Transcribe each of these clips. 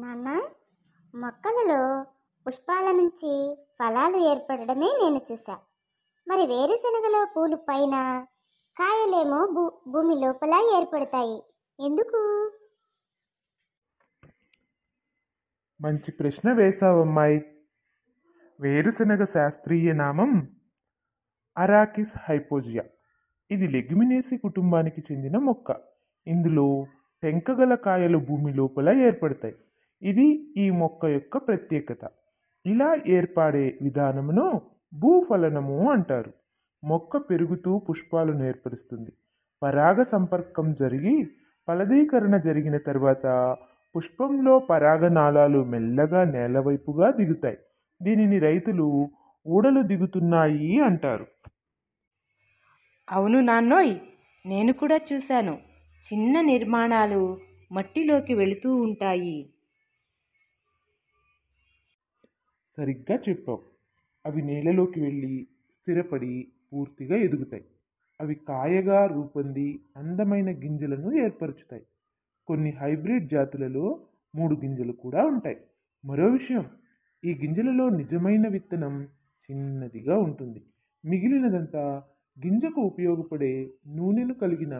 నాన్న మొక్కలలో పుష్పాల నుంచి ఫలాలు ఏర్పడడమే నేను చూసా మరి వేరుశనగలో పూలు పైన కాయలేమో భూ భూమి లోపల ఏర్పడతాయి ఎందుకు మంచి ప్రశ్న వేసావమ్మాయి వేరుశనగ శాస్త్రీయ నామం అరాకిస్ హైపోజియా ఇది లెగ్మినేసి కుటుంబానికి చెందిన మొక్క ఇందులో టెంకగల కాయలు భూమి లోపల ఏర్పడతాయి ఇది ఈ మొక్క యొక్క ప్రత్యేకత ఇలా ఏర్పడే విధానమును భూఫలనము అంటారు మొక్క పెరుగుతూ పుష్పాలను ఏర్పరుస్తుంది పరాగ సంపర్కం జరిగి ఫలదీకరణ జరిగిన తర్వాత పుష్పంలో పరాగ నాళాలు మెల్లగా నేలవైపుగా దిగుతాయి దీనిని రైతులు ఊడలు దిగుతున్నాయి అంటారు అవును నాన్నోయ్ నేను కూడా చూశాను చిన్న నిర్మాణాలు మట్టిలోకి వెళుతూ ఉంటాయి సరిగ్గా చెప్పావు అవి నేలలోకి వెళ్ళి స్థిరపడి పూర్తిగా ఎదుగుతాయి అవి కాయగా రూపొంది అందమైన గింజలను ఏర్పరుచుతాయి కొన్ని హైబ్రిడ్ జాతులలో మూడు గింజలు కూడా ఉంటాయి మరో విషయం ఈ గింజలలో నిజమైన విత్తనం చిన్నదిగా ఉంటుంది మిగిలినదంతా గింజకు ఉపయోగపడే నూనెను కలిగిన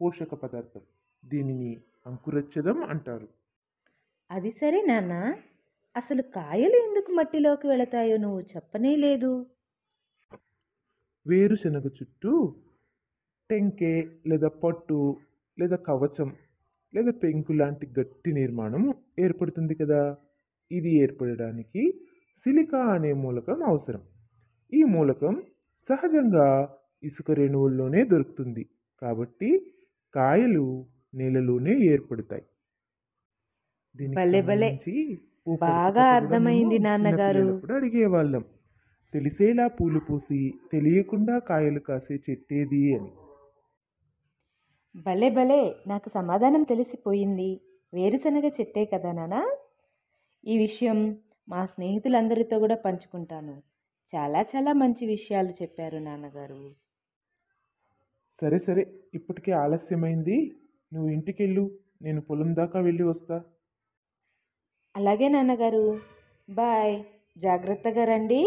పోషక పదార్థం దీనిని అంకురచ్చదం అంటారు అది సరే నాన్న అసలు కాయలు ఎందుకు మట్టిలోకి వెళతాయో నువ్వు చెప్పనే లేదు వేరుశనగ చుట్టూ టెంకే లేదా పట్టు లేదా కవచం లేదా పెంకు లాంటి గట్టి నిర్మాణం ఏర్పడుతుంది కదా ఇది ఏర్పడడానికి సిలికా అనే మూలకం అవసరం ఈ మూలకం సహజంగా ఇసుక రేణువుల్లోనే దొరుకుతుంది కాబట్టి కాయలు నేలలోనే ఏర్పడతాయి దీనికి బాగా అర్థమైంది నాన్నగారు అడిగేవాళ్ళం తెలిసేలా పూలు పూసి తెలియకుండా కాయలు కాసే చెట్టేది అని భలే భలే నాకు సమాధానం తెలిసిపోయింది వేరుశనగ చెట్టే కదా నానా ఈ విషయం మా స్నేహితులందరితో కూడా పంచుకుంటాను చాలా చాలా మంచి విషయాలు చెప్పారు నాన్నగారు సరే సరే ఇప్పటికే ఆలస్యమైంది నువ్వు ఇంటికెళ్ళు నేను పొలం దాకా వెళ్ళి వస్తా అలాగే నాన్నగారు బాయ్ జాగ్రత్తగా రండి